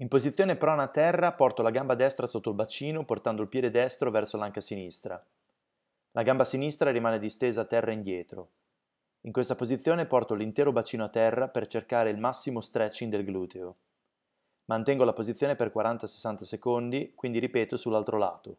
In posizione prona a terra porto la gamba destra sotto il bacino portando il piede destro verso l'anca sinistra. La gamba sinistra rimane distesa a terra indietro. In questa posizione porto l'intero bacino a terra per cercare il massimo stretching del gluteo. Mantengo la posizione per 40-60 secondi, quindi ripeto sull'altro lato.